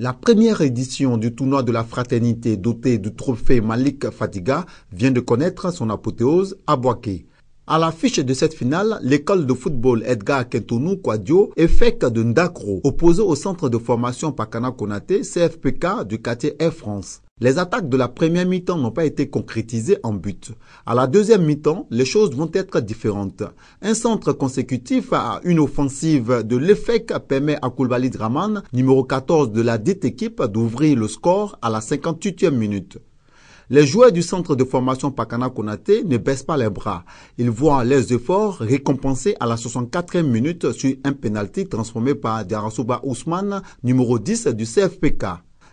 La première édition du tournoi de la fraternité dotée du trophée Malik Fatiga vient de connaître son apothéose à Boaké. À l'affiche de cette finale, l'école de football Edgar Kentounou Kwadio est faite de Ndakro, opposé au centre de formation Pakana Konate CFPK du quartier Air France. Les attaques de la première mi-temps n'ont pas été concrétisées en but. À la deuxième mi-temps, les choses vont être différentes. Un centre consécutif à une offensive de l'EFEC permet à Koulbali Draman, numéro 14 de la dite équipe, d'ouvrir le score à la 58e minute. Les joueurs du centre de formation Pakana Konate ne baissent pas les bras. Ils voient leurs efforts récompensés à la 64e minute sur un penalty transformé par Darasoba Ousmane, numéro 10 du CFPK.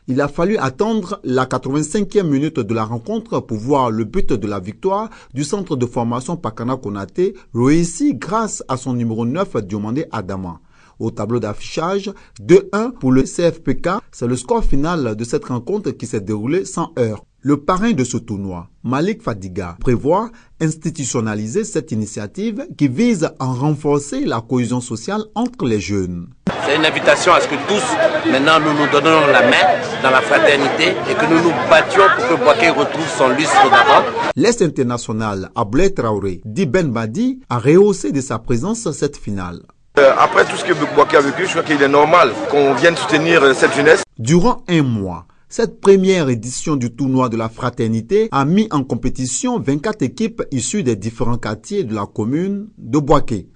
Il a fallu attendre la 85e minute de la rencontre pour voir le but de la victoire du centre de formation Pakana Konate réussi grâce à son numéro 9 Diomandé Adama. Au tableau d'affichage, 2-1 pour le CFPK, c'est le score final de cette rencontre qui s'est déroulée sans heurts. Le parrain de ce tournoi, Malik Fadiga, prévoit institutionnaliser cette initiative qui vise à renforcer la cohésion sociale entre les jeunes. C'est une invitation à ce que tous, maintenant, nous nous donnons la main dans la fraternité et que nous nous battions pour que Boaké retrouve son lustre d'avant. L'Est international, Aboulet Traoré, dit Ben Badi, a rehaussé de sa présence cette finale. Euh, après tout ce que Boaké a vécu, je crois qu'il est normal qu'on vienne soutenir euh, cette jeunesse. Durant un mois, cette première édition du tournoi de la fraternité a mis en compétition 24 équipes issues des différents quartiers de la commune de Boaké.